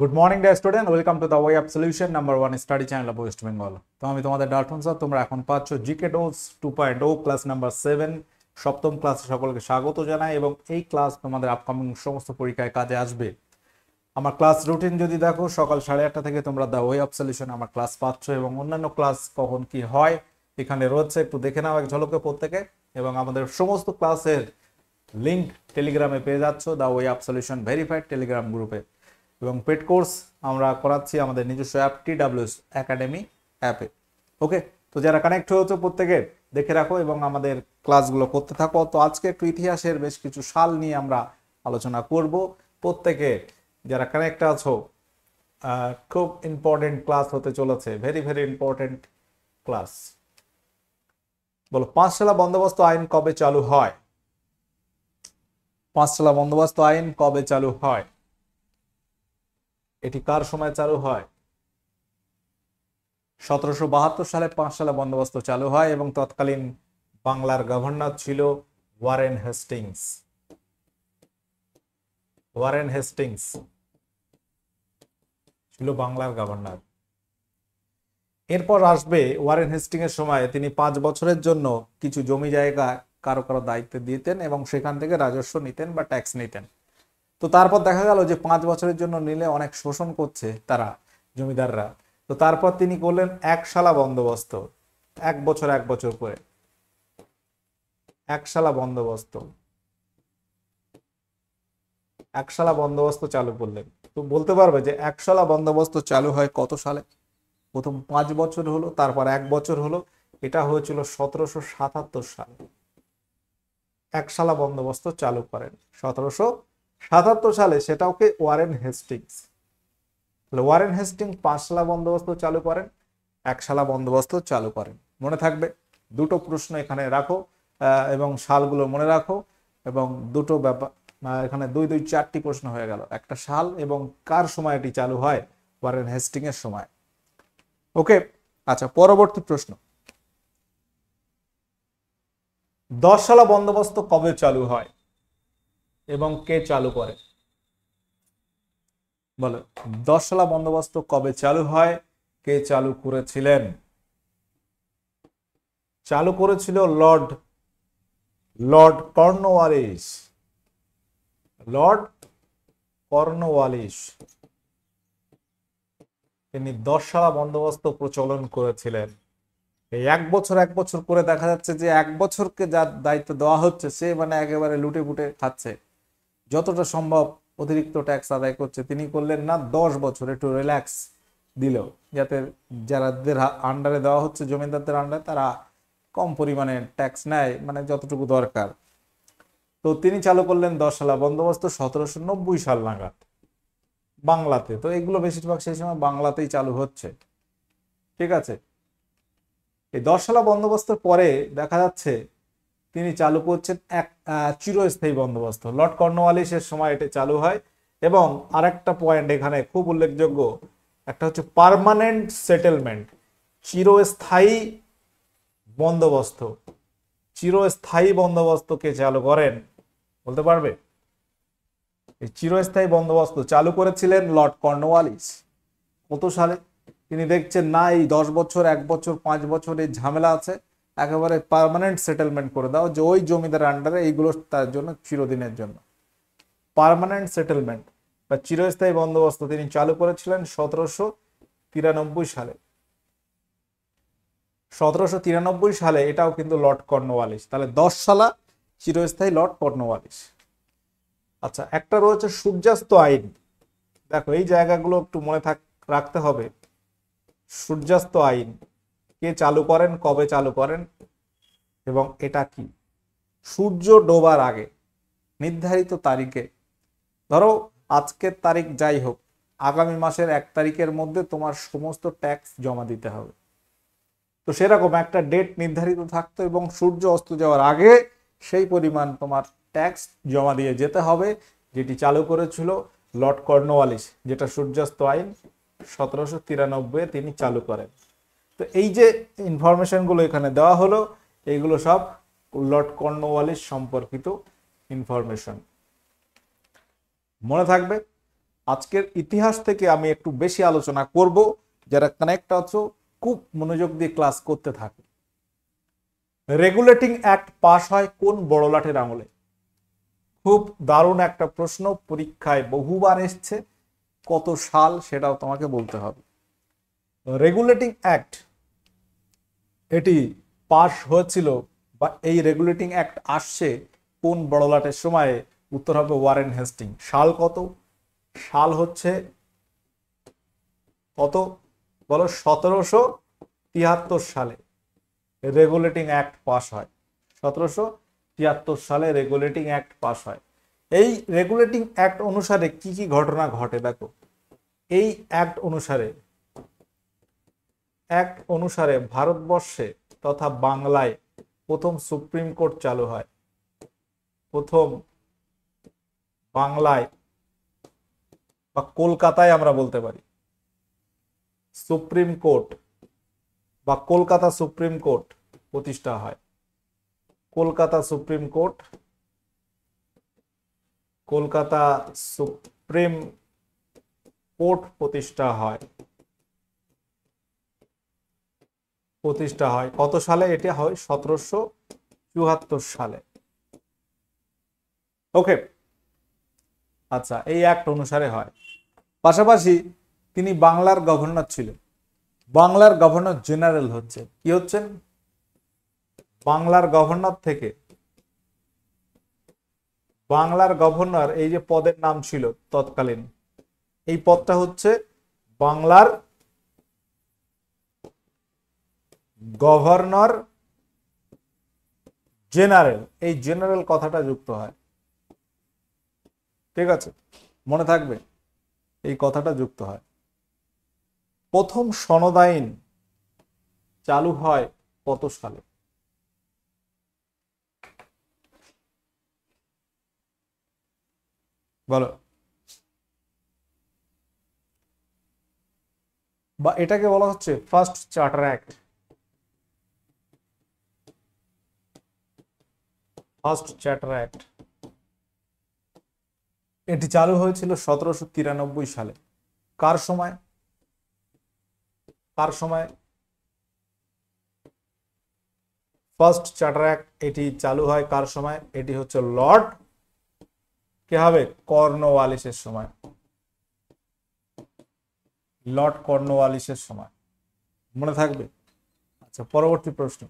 Good morning dear student welcome to the way of solution number one study channel of West Bengal তো আমি তোমাদের Dalton sir তোমরা এখন পাচ্ছ GK dose two point o class number seven সপ্তম ক্লাসে সকলকে স্বাগত জানাই এবং এই ক্লাস তোমাদের আপকামিং সমস্ত পরীক্ষায় কাজে আসবে আমার ক্লাস রুটিন যদি দেখো সকাল সাড়ে আটটা থেকে তোমরা দ্য ওয়ে অফ সলিউশন আমার ক্লাস পাচ্ছ এবং অন্যান্য ক্লাস কখন কি হয় এখানে রয়েছে একটু দেখে নাও এক ঝলকে প্রত্যেকে এবং আমাদের সমস্ত ক্লাসের লিঙ্ক টেলিগ্রামে পেয়ে যাচ্ছ the way of solution verified Telegram গ্রুপে এবং পেড কোর্স আমরা করাচ্ছি আমাদের নিজস্ব অ্যাপ টি একাডেমি অ্যাপে ওকে তো যারা কানেক্ট হয়েছো প্রত্যেকের দেখে রাখো এবং আমাদের ক্লাসগুলো করতে থাকো তো আজকে একটু ইতিহাসের বেশ কিছু সাল নিয়ে আমরা আলোচনা করব প্রত্যেকে যারা কানেক্ট আছো খুব ইম্পর্টেন্ট ক্লাস হতে চলেছে ভেরি ভেরি ইম্পর্টেন্ট ক্লাস বলো পাঁচশালা বন্দোবস্ত আইন কবে চালু হয় পাঁচশালা বন্দোবস্ত আইন কবে চালু হয় এটি কার সময় চালু হয় সতেরোশো বাহাত্তর সালে পাঁচ সালে বন্দোবস্ত চালু হয় এবং তৎকালীন বাংলার গভর্নর ছিল ওয়ারেন হেস্টিংস ওয়ারেন হেস্টিংস ছিল বাংলার গভর্নর এরপর আসবে ওয়ারেন হেস্টিং এর সময় তিনি পাঁচ বছরের জন্য কিছু জমি জায়গা কারো কারো দায়িত্ব দিতেন এবং সেখান থেকে রাজস্ব নিতেন বা ট্যাক্স নিতেন তো তারপর দেখা গেল যে পাঁচ বছরের জন্য নিলে অনেক শোষণ করছে তারা জমিদাররা তো তারপর তিনি করলেন এক শালা বন্দোবস্ত এক বছর এক বছর করে একশালা বন্দোবস্ত একশালা বন্দোবস্ত চালু করলেন তো বলতে পারবে যে একশালা বন্দোবস্ত চালু হয় কত সালে প্রথম পাঁচ বছর হলো তারপর এক বছর হলো এটা হয়েছিল সতেরোশো সাতাত্তর সালে একশালা বন্দোবস্ত চালু করেন সতেরোশো সাতাত্তর সালে সেটা ওকে ওয়ারেন হেস্টিংস তাহলে ওয়ারেন হেস্টিং পাঁচশালা বন্দোবস্ত চালু করেন একশালা বন্দোবস্ত চালু করেন মনে থাকবে দুটো প্রশ্ন এখানে রাখো এবং সালগুলো মনে রাখো এবং দুটো ব্যাপার এখানে দুই দুই চারটি প্রশ্ন হয়ে গেল একটা সাল এবং কার সময় এটি চালু হয় ওয়ারেন হেস্টিং এর সময় ওকে আচ্ছা পরবর্তী প্রশ্ন দশশালা বন্দোবস্ত কবে চালু হয় এবং কে চালু করে বলো দশলা বন্দোবস্ত কবে চালু হয় কে চালু করেছিলেন চালু করেছিল Lord Lord Cornwallis Lord Cornwallis তিনি দশসালা বন্দোবস্ত প্রচলন করেছিলেন এই এক বছর এক বছর করে দেখা যাচ্ছে যে এক বছরকে যার দায়িত্ব দেওয়া হচ্ছে সে মানে একেবারে লুটে পুটে খাচ্ছে যতটা সম্ভব অতিরিক্ত ট্যাক্স আদায় করছে তিনি করলেন না দশ বছর একটু রিল্যাক্স দিল যাতে যারাদের আন্ডারে দেওয়া হচ্ছে জমিদারদের আন্ডারে তারা কম পরিমাণে ট্যাক্স নেয় মানে যতটুকু দরকার তো তিনি চালু করলেন দশ সালা বন্দোবস্ত সতেরোশো নব্বই সাল নাগাদ বাংলাতে তো এগুলো বেশিরভাগ সেই সময় বাংলাতেই চালু হচ্ছে ঠিক আছে এই দশ সালা বন্দোবস্তের পরে দেখা যাচ্ছে তিনি চালু করছেন এক চিরস্থায়ী বন্দোবস্ত লর্ড কর্নওয়ালিসের সময় এটা চালু হয় এবং আরেকটা পয়েন্ট এখানে খুব উল্লেখযোগ্য একটা হচ্ছে পারমানেন্ট সেটেলমেন্ট চিরস্থায়ী বন্দোবস্ত চিরস্থায়ী বন্দোবস্তকে চালু করেন বলতে পারবে এই চিরস্থায়ী বন্দোবস্ত চালু করেছিলেন লর্ড কর্নওয়ালিস কত সালে তিনি দেখছেন না এই দশ বছর এক বছর পাঁচ বছর এই ঝামেলা আছে একেবারে পারমানেন্ট সেটেলমেন্ট করে দাও যে ওই জমিদার আন্ডারে এইগুলো তার জন্য চিরদিনের জন্য পারমানেন্ট সেটেলমেন্ট বা চিরস্থায়ী বন্দোবস্ত তিনি চালু করেছিলেন সতেরোশো তিরানব্বই সালে সতেরোশো তিরানব্বই সালে এটাও কিন্তু লর্ড কর্নওয়ালিস তাহলে দশ সালা চিরস্থায়ী লর্ড কর্নওয়ালিস আচ্ছা একটা রয়েছে সূর্যাস্ত আইন দেখো এই জায়গাগুলো একটু মনে থাক রাখতে হবে সূর্যাস্ত আইন কে চালু করেন কবে চালু করেন এবং এটা কি সূর্য ডোবার আগে নির্ধারিত তারিখে ধরো আজকের তারিখ যাই হোক আগামী মাসের এক তারিখের মধ্যে তোমার সমস্ত ট্যাক্স জমা দিতে হবে তো সেরকম একটা ডেট নির্ধারিত থাকতো এবং সূর্য অস্ত যাওয়ার আগে সেই পরিমাণ তোমার ট্যাক্স জমা দিয়ে যেতে হবে যেটি চালু করেছিল লর্ড কর্নওয়ালিস যেটা সূর্যাস্ত আইন সতেরোশো তিরানব্বই তিনি চালু করেন তো এই যে ইনফরমেশানগুলো এখানে দেওয়া হলো এইগুলো সব লর্ড কর্নওয়ালিস সম্পর্কিত ইনফরমেশন মনে থাকবে আজকের ইতিহাস থেকে আমি একটু বেশি আলোচনা করব যারা কানেক্ট আছো খুব মনোযোগ দিয়ে ক্লাস করতে থাকে রেগুলেটিং অ্যাক্ট পাস হয় কোন বড়লাটের আমলে খুব দারুণ একটা প্রশ্ন পরীক্ষায় বহুবার এসছে কত সাল সেটাও তোমাকে বলতে হবে রেগুলেটিং অ্যাক্ট এটি পাশ হয়েছিল বা এই রেগুলেটিং অ্যাক্ট আসছে কোন বড়লাটের সময়ে উত্তর হবে ওয়ারেন হেস্টিং সাল কত সাল হচ্ছে কত বলো সতেরোশো তিয়াত্তর সালে রেগুলেটিং অ্যাক্ট পাস হয় সতেরোশো তিয়াত্তর সালে রেগুলেটিং অ্যাক্ট পাস হয় এই রেগুলেটিং অ্যাক্ট অনুসারে কি কি ঘটনা ঘটে দেখো এই অ্যাক্ট অনুসারে এক অনুসারে ভারতবর্ষে তথা বাংলায় প্রথম সুপ্রিম কোর্ট চালু হয় প্রথম বাংলায় বা কলকাতায় আমরা বলতে পারি সুপ্রিম কোর্ট বা কলকাতা সুপ্রিম কোর্ট প্রতিষ্ঠা হয় Kolkata Supreme Court Kolkata Supreme Court প্রতিষ্ঠা হয় প্রতিষ্ঠা হয় কত সালে এটা হয় সতেরোশো চুহাত্তর সালে ওকে আচ্ছা এই অ্যাক্ট অনুসারে হয় পাশাপাশি তিনি বাংলার গভর্নর ছিলেন বাংলার গভর্নর জেনারেল হচ্ছে কি হচ্ছেন বাংলার গভর্নর থেকে বাংলার গভর্নর এই যে পদের নাম ছিল তৎকালীন এই পদটা হচ্ছে বাংলার গভর্নর জেনারেল এই জেনারেল কথাটা যুক্ত হয় ঠিক আছে মনে থাকবে এই কথাটা যুক্ত হয় প্রথম সনদ আইন চালু হয় কত সালে বলো বা এটাকে বলা হচ্ছে First Charter Act First Charter Act এটি চালু হয়েছিল সতেরোশো তিরানব্বই সালে কার সময় কার সময় ফার্স্ট চার্টার অ্যাক্ট এটি চালু হয় কার সময় এটি হচ্ছে লর্ড কে হবে কর্নওয়ালিসের সময় লর্ড কর্নওয়ালিসের সময় মনে থাকবে আচ্ছা পরবর্তী প্রশ্ন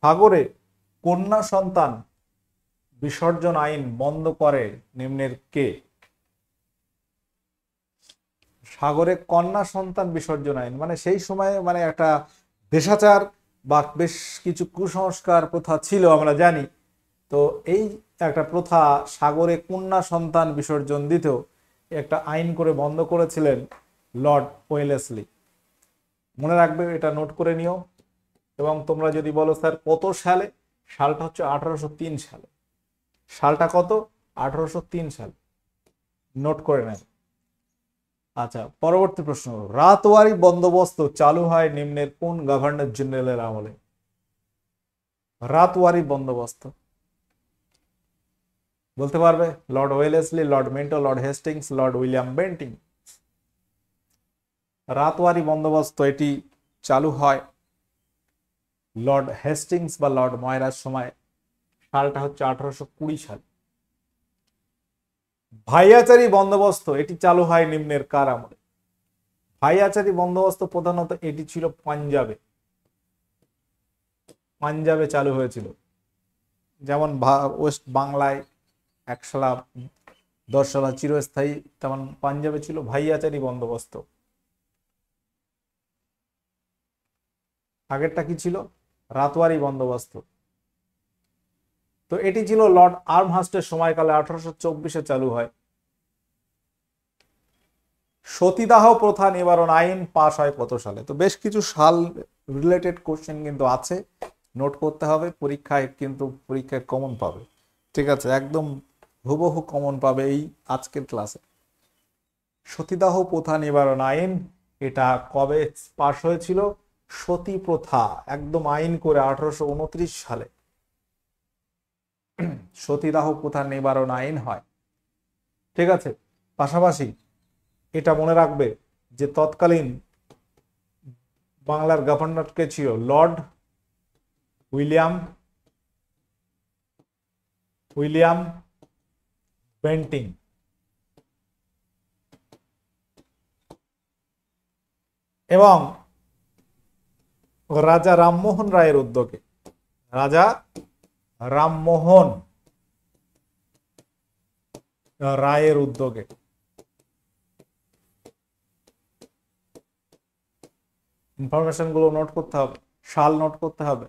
সাগরে কন্যা সন্তান বিসর্জন আইন বন্ধ করে নিম্নের কে সাগরে কন্যা সন্তান বিসর্জন আইন মানে সেই সময়ে মানে একটা দেশাচার বা বেশ কিছু কুসংস্কার প্রথা ছিল আমরা জানি তো এই একটা প্রথা সাগরে কন্যা সন্তান বিসর্জন দিতেও একটা আইন করে বন্ধ করেছিলেন লর্ড ওয়েলেসলি মনে রাখবে এটা নোট করে নিও এবং তোমরা যদি বলো স্যার কত সালে সালটা হচ্ছে আঠারোশো তিন সাল সালটা কত আঠারোশো তিন সাল নোট করে নেন আচ্ছা পরবর্তী প্রশ্ন রাতওয়ারি বন্দোবস্ত চালু হয় নিম্নের কোন গভর্নর জেনারেলের আমলে রাতওয়ারি বন্দোবস্ত বলতে পারবে Lord Wellesley Lord Minto Lord Hastings Lord William Bentinck ryotwari বন্দোবস্ত এটি চালু হয় লর্ড হেস্টিংস বা লর্ড ময়রার সময় সালটা হচ্ছে আঠারোশো কুড়ি সাল ভাইয়াচারী বন্দোবস্ত এটি চালু হয় নিম্নের কার আমলে ভাইয়াচারী বন্দোবস্ত প্রধানত এটি ছিল পাঞ্জাবে পাঞ্জাবে চালু হয়েছিল যেমন ওয়েস্ট বাংলায় একশালা দশশালা চিরস্থায়ী তেমন পাঞ্জাবে ছিল ভাইয়াচারী বন্দোবস্ত আগেরটা কি ছিল রাতোয়ারি বন্দোবস্ত তো এটি ছিল লর্ড আর্মহাস্টের সময়কালে আঠারোশো চব্বিশে চালু হয় সতীদাহ প্রথা নিবারণ আইন পাশ হয় কত সালে তো বেশ কিছু সাল রিলেটেড কোশ্চেন কিন্তু আছে নোট করতে হবে পরীক্ষায় কিন্তু পরীক্ষায় কমন পাবে ঠিক আছে একদম হুবহু কমন পাবে এই আজকের ক্লাসে সতীদাহ প্রথা নিবারণ আইন এটা কবে পাশ হয়েছিল সতী প্রথা একদম আইন করে আঠারোশো সালে সতীদাহ প্রথা নিবারণ আইন হয় ঠিক আছে পাশাপাশি এটা মনে রাখবে যে তৎকালীন বাংলার গভর্নরকে ছিল লর্ড উইলিয়াম উইলিয়াম বেন্টিং এবং রাজা রামমোহন রায়ের উদ্যোগে রাজা রামমোহন রায়ের উদ্যোগে ইনফরমেশন গুলো নোট করতে হবে সাল নোট করতে হবে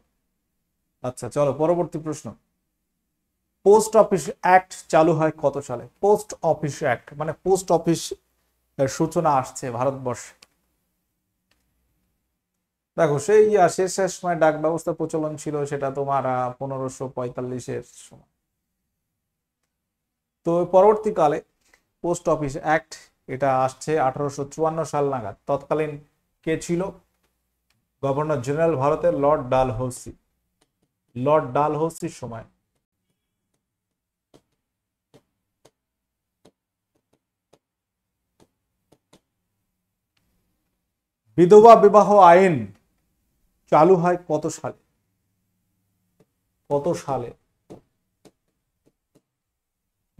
আচ্ছা চলো পরবর্তী প্রশ্ন পোস্ট অফিস অ্যাক্ট চালু হয় কত সালে পোস্ট অফিস অ্যাক্ট মানে পোস্ট অফিস সূচনা আসছে ভারতবর্ষে দেখো সেই শেষ শেষ সময় ডাক ব্যবস্থা প্রচলন ছিল সেটা তোমার পনেরোশো পঁয়তাল্লিশের সময় তো পরবর্তীকালে পোস্ট অফিস অ্যাক্ট এটা আসছে আঠারোশো চুয়ান্ন সাল নাগাদ তৎকালীন কে ছিল গভর্নর জেনারেল ভারতের লর্ড ডাল ডালহৌসি লর্ড ডাল হোসির সময় বিধবা বিবাহ আইন চালু হয় কত সালে কত সালে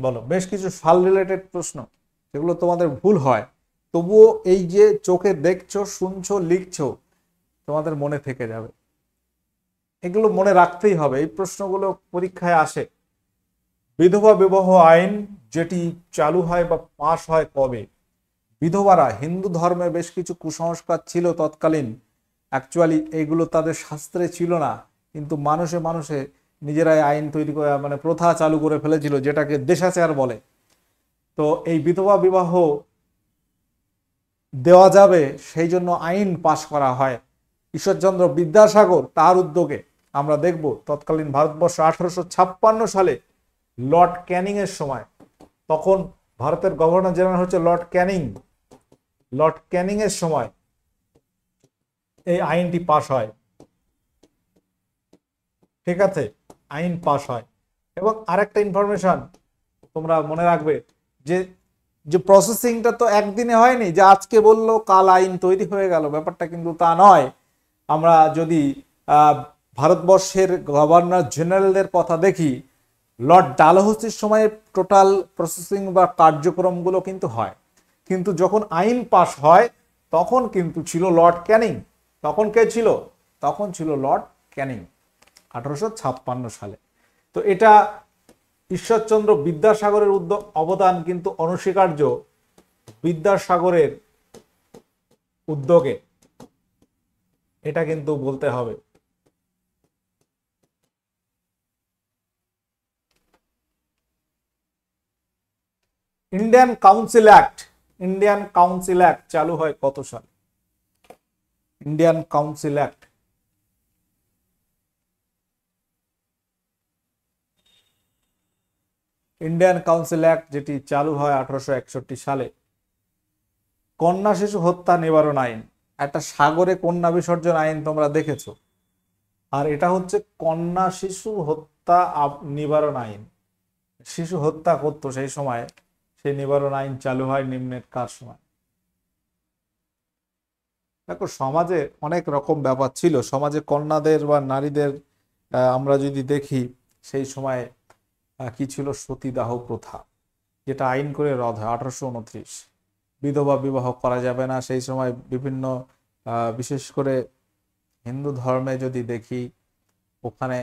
বলো বেশ কিছু সাল রিলেটেড প্রশ্ন যেগুলো তোমাদের ভুল হয় তবুও এই যে চোখে দেখছো শুনছো লিখছো তোমাদের মনে থেকে যাবে এগুলো মনে রাখতেই হবে এই প্রশ্নগুলো পরীক্ষায় আসে বিধবা বিবাহ আইন যেটি চালু হয় বা পাশ হয় কবে বিধবারা হিন্দু ধর্মে বেশ কিছু কুসংস্কার ছিল তৎকালীন অ্যাকচুয়ালি এইগুলো তাদের শাস্ত্রে ছিল না কিন্তু মানুষে মানুষে নিজেরাই আইন তৈরি করে মানে প্রথা চালু করে ফেলেছিল যেটাকে দেশাচার বলে তো এই বিধবা বিবাহ দেওয়া যাবে সেই জন্য আইন পাশ করা হয় ঈশ্বরচন্দ্র বিদ্যাসাগর তার উদ্যোগে আমরা দেখব তৎকালীন ভারতবর্ষ আঠারোশো সালে লর্ড ক্যানিংয়ের সময় তখন ভারতের গভর্নর জেনারেল হচ্ছে লর্ড ক্যানিং লর্ড ক্যানিংয়ের সময় এই আইনটি পাশ হয় ঠিক আছে আইন পাশ হয় এবং আরেকটা ইনফরমেশন তোমরা মনে রাখবে যে যে প্রসেসিংটা তো একদিনে হয়নি যে আজকে বললো কাল আইন তৈরি হয়ে গেল ব্যাপারটা কিন্তু তা নয় আমরা যদি ভারতবর্ষের গভর্নর জেনারেলদের কথা দেখি লর্ড ডালহৌসির সময়ে টোটাল প্রসেসিং বা কার্যক্রমগুলো কিন্তু হয় কিন্তু যখন আইন পাশ হয় তখন কিন্তু ছিল লর্ড ক্যানিং তখন কে ছিল তখন ছিল লর্ড ক্যানিং আঠারোশো সালে তো এটা ঈশ্বরচন্দ্র বিদ্যাসাগরের উদ্যোগ অবদান কিন্তু অনস্বীকার্য বিদ্যাসাগরের উদ্যোগে এটা কিন্তু বলতে হবে Indian Council Act Indian Council Act চালু হয় কত সালে Indian Council Act. Indian Council Act যেটি চালু হয় আঠারোশো সালে কন্যা শিশু হত্যা নিবারণ আইন একটা সাগরে কন্যা বিসর্জন আইন তোমরা দেখেছো আর এটা হচ্ছে কন্যা শিশু হত্যা নিবারণ আইন শিশু হত্যা করতো সেই সময় সেই নিবারণ আইন চালু হয় নিম্নের কার সময় দেখো সমাজে অনেক রকম ব্যাপার ছিল সমাজে কন্যাদের বা নারীদের আমরা যদি দেখি সেই সময় কি ছিল সতীদাহ প্রথা যেটা আইন করে রদ হয় আঠারোশো উনত্রিশ বিধবা বিবাহ করা যাবে না সেই সময় বিভিন্ন বিশেষ করে হিন্দু ধর্মে যদি দেখি ওখানে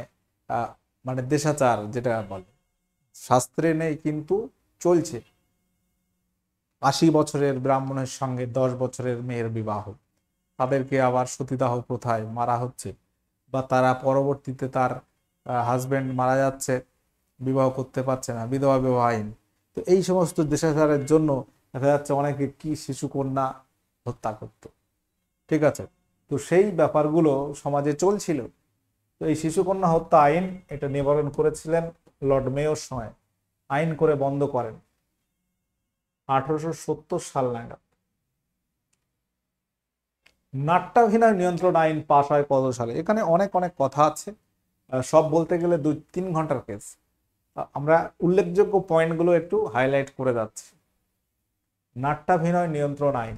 মানে দেশাচার যেটা বলে শাস্ত্রে নেই কিন্তু চলছে আশি বছরের ব্রাহ্মণের সঙ্গে দশ বছরের মেয়ের বিবাহ তাদেরকে আবার সতীদাহ প্রথায় মারা হচ্ছে বা তারা পরবর্তীতে তার হাজব্যান্ড মারা যাচ্ছে বিবাহ করতে পারছে না বিধবা বিবাহ আইন তো এই সমস্ত দেশাচারের জন্য দেখা যাচ্ছে অনেকে কি শিশু কন্যা হত্যা করত ঠিক আছে তো সেই ব্যাপারগুলো সমাজে চলছিল তো এই শিশুকন্যা হত্যা আইন এটা নিবারণ করেছিলেন লর্ড মেয়র সময় আইন করে বন্ধ করেন আঠারোশো সাল নাগাদ নাট্যাভিনয় নিয়ন্ত্রণ আইন পাশ হয় কত সালে এখানে অনেক অনেক কথা আছে সব বলতে গেলে দুই তিন ঘন্টার কেস আমরা উল্লেখযোগ্য পয়েন্টগুলো একটু হাইলাইট করে যাচ্ছি নাট্যাভিনয় নিয়ন্ত্রণ আইন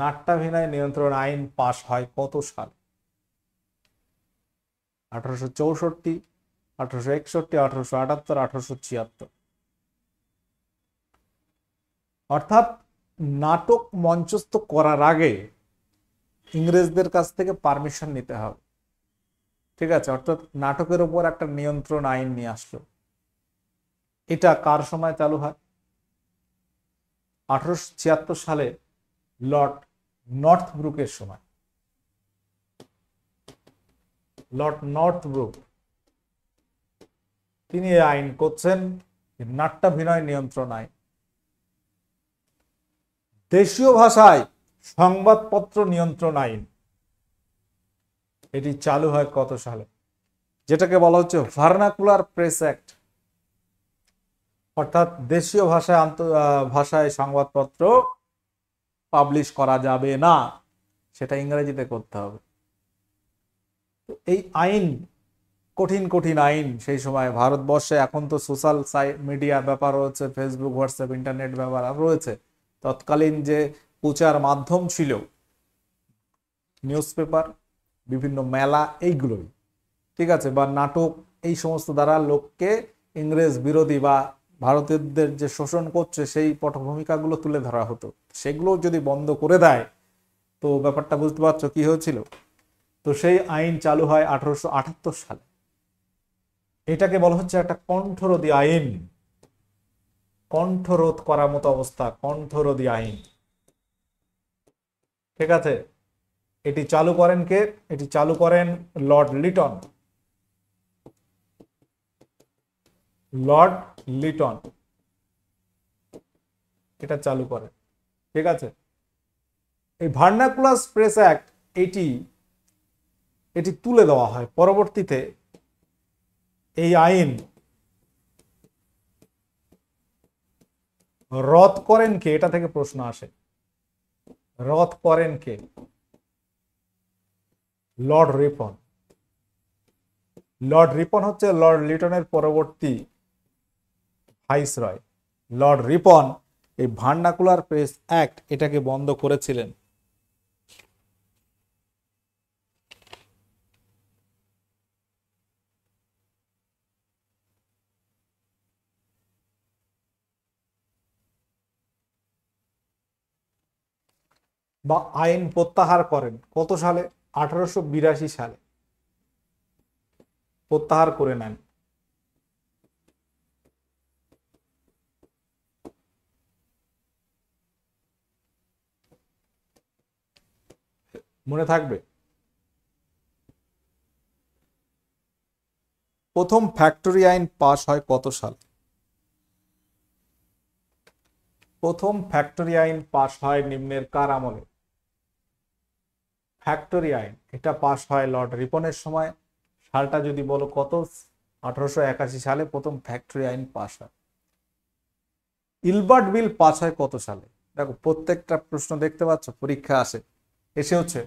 নাট্যাভিনয় নিয়ন্ত্রণ আইন পাশ হয় কত সাল আঠারোশো চৌষট্টি আঠারোশো একষট্টি আঠারোশো আটাত্তর আঠারোশো ছিয়াত্তর অর্থাৎ নাটক মঞ্চস্থ করার আগে ইংরেজদের কাছ থেকে পারমিশন নিতে হবে ঠিক আছে অর্থাৎ নাটকের উপর একটা নিয়ন্ত্রণ আইন নিয়ে আসলো এটা কার সময় চালু হয় আঠারোশো সালে লর্ড নর্থ ব্রুকের সময় লর্ড নর্থ ব্রুক তিনি আইন করছেন নাট্যাভিনয় নিয়ন্ত্রণ আইন দেশীয় ভাষায় সংবাদপত্র নিয়ন্ত্রণ আইন এটি চালু হয় কত সালে যেটাকে বলা হচ্ছে ভার্নাকুলার প্রেস অ্যাক্ট অর্থাৎ দেশীয় ভাষায় ভাষায় সংবাদপত্র পাবলিশ করা যাবে না সেটা ইংরেজিতে করতে হবে এই আইন কঠিন কঠিন আইন সেই সময় ভারতবর্ষে এখন তো সোশ্যাল মিডিয়া ব্যাপার রয়েছে ফেসবুক হোয়াটসঅ্যাপ ইন্টারনেট ব্যাপার রয়েছে তৎকালীন যে প্রচার মাধ্যম ছিল নিউজ পেপার বিভিন্ন মেলা এইগুলোই ঠিক আছে বা নাটক এই সমস্ত দ্বারা লোককে ইংরেজ বিরোধী বা ভারতীয়দের যে শোষণ করছে সেই পটভূমিকাগুলো তুলে ধরা হতো সেগুলো যদি বন্ধ করে দেয় তো ব্যাপারটা বুঝতে পারছো কি হয়েছিল তো সেই আইন চালু হয় আঠারোশো সালে এটাকে বলা হচ্ছে একটা কণ্ঠরোধী আইন কণ্ঠরোধ করার মতো অবস্থা কণ্ঠরোধী আইন ঠিক আছে এটি চালু করেন কে এটি চালু করেন লর্ড লিটন লর্ড লিটন এটা চালু করে ঠিক আছে এই ভার্নাকুলাস প্রেস অ্যাক্ট এটি এটি তুলে দেওয়া হয় পরবর্তীতে এই আইন রথ করেন কে এটা থেকে প্রশ্ন আসে রথ করেন কে লর্ড রিপন লর্ড রিপন হচ্ছে লর্ড লিটনের পরবর্তী রয় লর্ড রিপন এই ভান্ডাকুলার প্রেস অ্যাক্ট এটাকে বন্ধ করেছিলেন বা আইন প্রত্যাহার করেন কত সালে আঠারোশো সালে প্রত্যাহার করে নেন মনে থাকবে প্রথম ফ্যাক্টরি আইন পাশ হয় কত সাল প্রথম ফ্যাক্টরি আইন পাশ হয় নিম্নের কার আমলে ফ্যাক্টরি আইন এটা পাশ হয় লর্ড রিপনের সময় সালটা যদি বলো কত আঠারোশো সালে প্রথম ফ্যাক্টরি আইন পাশ হয় ইলবার্ট বিল পাস হয় কত সালে দেখো প্রত্যেকটা প্রশ্ন দেখতে পাচ্ছ পরীক্ষা আসে এসে হচ্ছে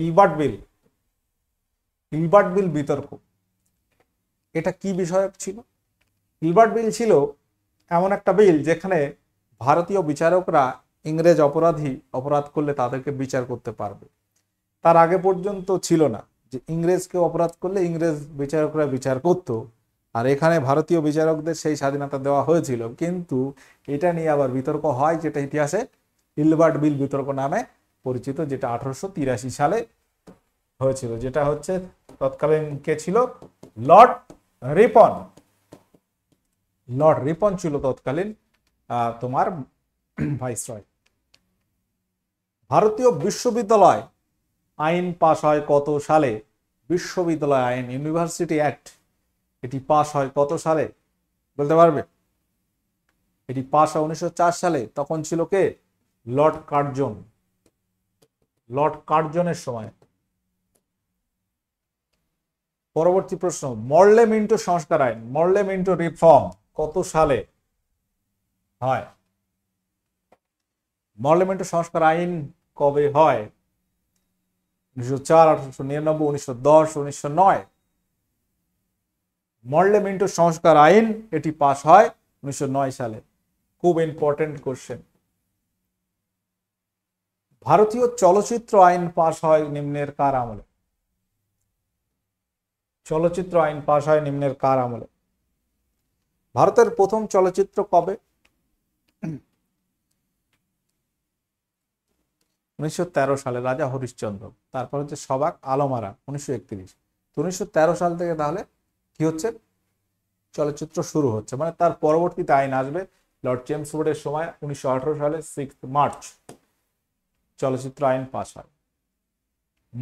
ইলবার্ট বিল ইলবার্ট বিল বিতর্ক এটা কি বিষয়ক ছিল ইলবার্ট বিল ছিল এমন একটা বিল যেখানে ভারতীয় বিচারকরা ইংরেজ অপরাধী অপরাধ করলে তাদেরকে বিচার করতে পারবে তার আগে পর্যন্ত ছিল না যে ইংরেজকে অপরাধ করলে ইংরেজ বিচারকরা বিচার করতো আর এখানে ভারতীয় বিচারকদের সেই স্বাধীনতা দেওয়া হয়েছিল কিন্তু এটা নিয়ে আবার বিতর্ক হয় যেটা ইতিহাসে ইলবার্ট বিল বিতর্ক নামে পরিচিত যেটা আঠারোশো সালে হয়েছিল যেটা হচ্ছে তৎকালীন কে ছিল লর্ড রিপন লর্ড রিপন ছিল তৎকালীন তোমার ভাইসরয় ভারতীয় বিশ্ববিদ্যালয় আইন পাশ হয় কত সালে বিশ্ববিদ্যালয় আইন ইউনিভার্সিটি অ্যাক্ট এটি পাশ হয় কত সালে বলতে পারবে এটি পাশ হয় উনিশশো সালে তখন ছিল কে লর্ড কার্জন লর্ড কার্জনের সময় পরবর্তী প্রশ্ন মরলে মিন্টো সংস্কার আইন মরলে মিন্টো রিফর্ম কত সালে হয় মরলে মিন্টো সংস্কার আইন কবে হয় উনিশশো চার নিরানব্বই উনিশশো দশ উনিশশো নয় মর্লে মিন্টো সংস্কার আইন এটি পাশ হয় উনিশশো সালে খুব ইম্পর্টেন্ট কোশ্চেন ভারতীয় চলচ্চিত্র আইন পাশ হয় নিম্নের কার আমলে চলচ্চিত্র আইন পাশ হয় নিম্নের কার আমলে ভারতের প্রথম চলচ্চিত্র কবে উনিশশো সালে রাজা হরিশ্চন্দ্র তারপর হচ্ছে সবাক আলমারা উনিশশো একত্রিশ উনিশশো সাল থেকে তাহলে কি হচ্ছে চলচ্চিত্র শুরু হচ্ছে মানে তার পরবর্তীতে আইন আসবে লর্ড জেমস রোডের সময় উনিশশো সালে সিক্স মার্চ চলচ্চিত্র আইন পাশ হয়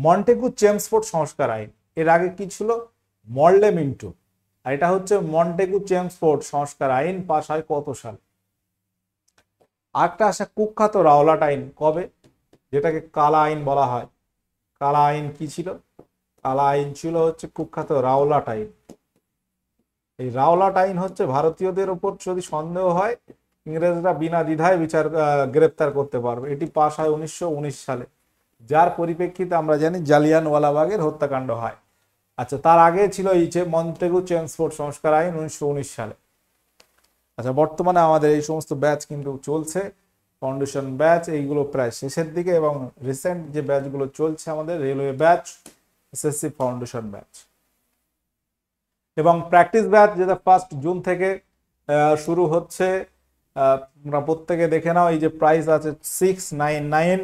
মন্টেগু চেমসফোর্ড সংস্কার আইন এর আগে কি ছিল মর্লে মিন্টু আর এটা হচ্ছে মন্টেগু চেমসফোর্ড সংস্কার আইন পাশ হয় কত সাল আরেকটা আসা কুখ্যাত রাওলাট আইন কবে যেটাকে কালা আইন বলা হয় কালা আইন কি ছিল কালা আইন ছিল হচ্ছে কুখ্যাত রাওলাট আইন এই রাওলাট আইন হচ্ছে ভারতীয়দের ওপর যদি সন্দেহ হয় ইংরেজরা বিনা দ্বিধায় বিচার গ্রেপ্তার করতে পারবে এটি পাশ হয় উনিশশো সালে যার পরিপ্রেক্ষিতে আমরা জানি জালিয়ানওয়ালাবাগের হত্যাকাণ্ড হয় আচ্ছা তার আগে ছিল এই যে মন্টেগু চেন্সফোর্ড সংস্কার আইন উনিশশো সালে আচ্ছা বর্তমানে আমাদের এই সমস্ত ব্যাচ কিন্তু চলছে ফাউন্ডেশন ব্যাচ এইগুলো প্রায় শেষের দিকে এবং রিসেন্ট যে ব্যাচগুলো চলছে আমাদের railway batch SSC foundation batch এবং প্র্যাকটিস ব্যাচ যেটা ফার্স্ট জুন থেকে শুরু হচ্ছে তোমরা প্রত্যেকে দেখে নাও এই যে প্রাইস আছে সিক্স নাইন নাইন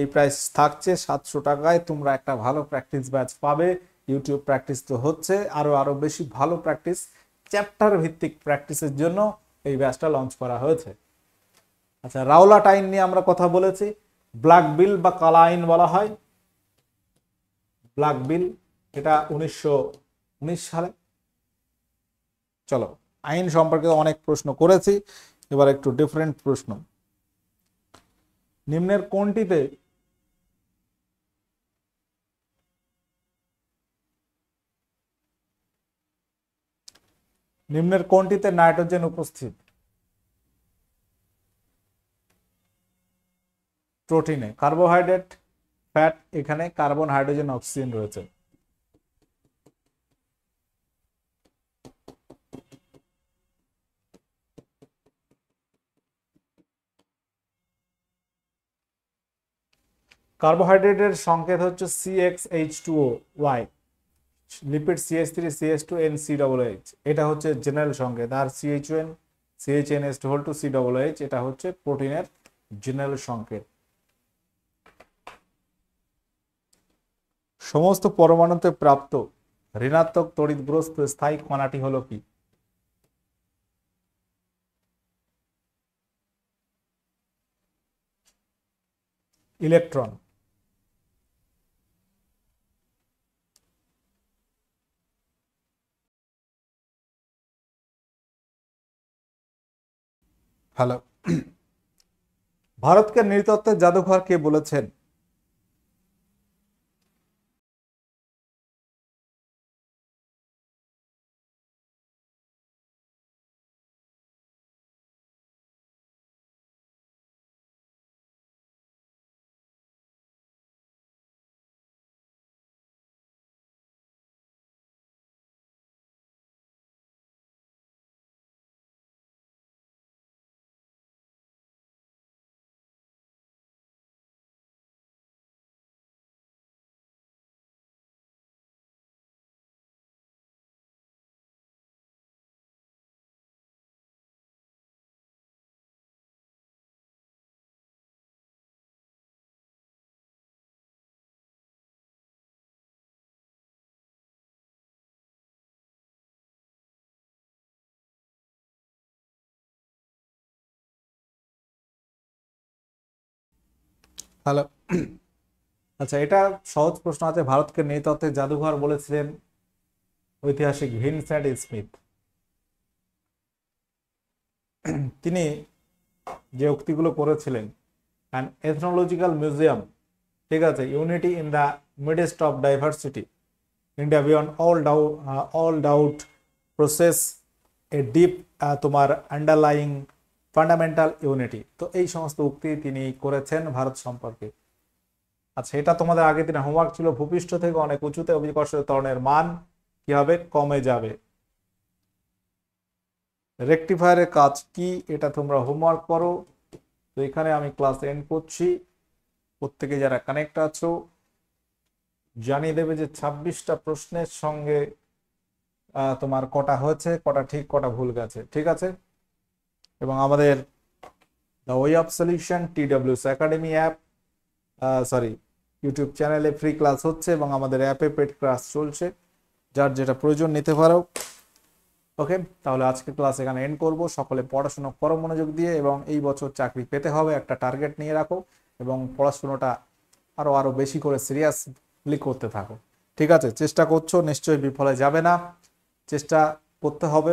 এই প্রাইস থাকছে সাতশো টাকায় তোমরা একটা ভালো প্র্যাকটিস ব্যাচ পাবে ইউটিউব প্র্যাকটিস তো হচ্ছে আরও আরও বেশি ভালো প্র্যাকটিস চ্যাপ্টার ভিত্তিক প্র্যাকটিসের জন্য এই ব্যাচটা লঞ্চ করা হয়েছে আচ্ছা রাওলাট আইন নিয়ে আমরা কথা বলেছি ব্ল্যাক বিল বা কালা আইন বলা হয় ব্ল্যাক বিল এটা উনিশশো সালে চলো আইন সম্পর্কে অনেক প্রশ্ন করেছি এবার একটু ডিফারেন্ট প্রশ্ন নিম্নের কোনটিতে নিম্নের কোনটিতে নাইট্রোজেন উপস্থিত প্রোটিনে কার্বোহাইড্রেট ফ্যাট এখানে কার্বন হাইড্রোজেন অক্সিজেন রয়েছে কার্বোহাইড্রেটের সংকেত হচ্ছে X H two O Y lipid CS three CS two N C double H এটা হচ্ছে জেনারেল সংকেত আর CH N CH N S two whole two C double H এটা হচ্ছে প্রোটিনের জেনারেল সংকেত সমস্ত পরমাণুতে প্রাপ্ত ঋণাত্মক তড়িৎগ্রস্ত স্থায়ী কণাটি হলো কি ইলেকট্রন হ্যালো ভারতকে নৃতত্ত্বের জাদুঘর কে বলেছেন তাহলে আচ্ছা এটা সহজ প্রশ্ন আছে ভারতকে নৃতত্ত্বের জাদুঘর বলেছিলেন ঐতিহাসিক ভিনসেন্ট স্মিথ তিনি যে উক্তিগুলো করেছিলেন অ্যান্ড এথনোলজিক্যাল মিউজিয়াম ঠিক আছে unity in the midst of diversity India beyond all ডাউ all doubt process a deep তোমার আন্ডারলাইং ফান্ডামেন্টাল ইউনিটি তো এই সমস্ত উক্তি তিনি করেছেন ভারত সম্পর্কে আচ্ছা এটা তোমাদের আগে দিনে হোমওয়ার্ক ছিল ভূপৃষ্ঠ থেকে অনেক উঁচুতে অভিকর্ষের ত্বরণের মান কি হবে কমে যাবে রেকটিফায়ারের কাজ কি এটা তোমরা হোমওয়ার্ক করো তো এখানে আমি ক্লাস এন্ড করছি প্রত্যেকে যারা কানেক্ট আছো জানিয়ে দেবে যে ছাব্বিশটা প্রশ্নের সঙ্গে তোমার কটা হয়েছে কটা ঠিক কটা ভুল গেছে ঠিক আছে এবং আমাদের the way of solution T WS academy app sorry YouTube চ্যানেলে ফ্রি ক্লাস হচ্ছে এবং আমাদের অ্যাপে পেড ক্লাস চলছে যার যেটা প্রয়োজন নিতে পারো ওকে তাহলে আজকে ক্লাস এখানে এন্ড করব সকলে পড়াশোনা করো মনোযোগ দিয়ে এবং এই বছর চাকরি পেতে হবে একটা টার্গেট নিয়ে রাখো এবং পড়াশোনাটা আরও আরও বেশি করে সিরিয়াসলি করতে থাকো ঠিক আছে চেষ্টা করছো নিশ্চয়ই বিফলে যাবে না চেষ্টা করতে হবে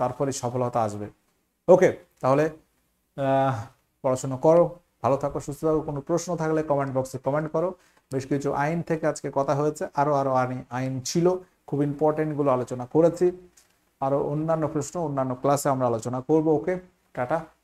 তারপরে সফলতা আসবে ওকে তাহলে পড়াশোনা করো ভালো থাকো সুস্থ থাকো কোনো প্রশ্ন থাকলে কমেন্ট বক্সে কমেন্ট করো বেশ কিছু আইন থেকে আজকে কথা হয়েছে আরও আরও আইন ছিল খুব ইম্পর্টেন্টগুলো আলোচনা করেছি আরও অন্যান্য প্রশ্ন অন্যান্য ক্লাসে আমরা আলোচনা করব ওকে টাটা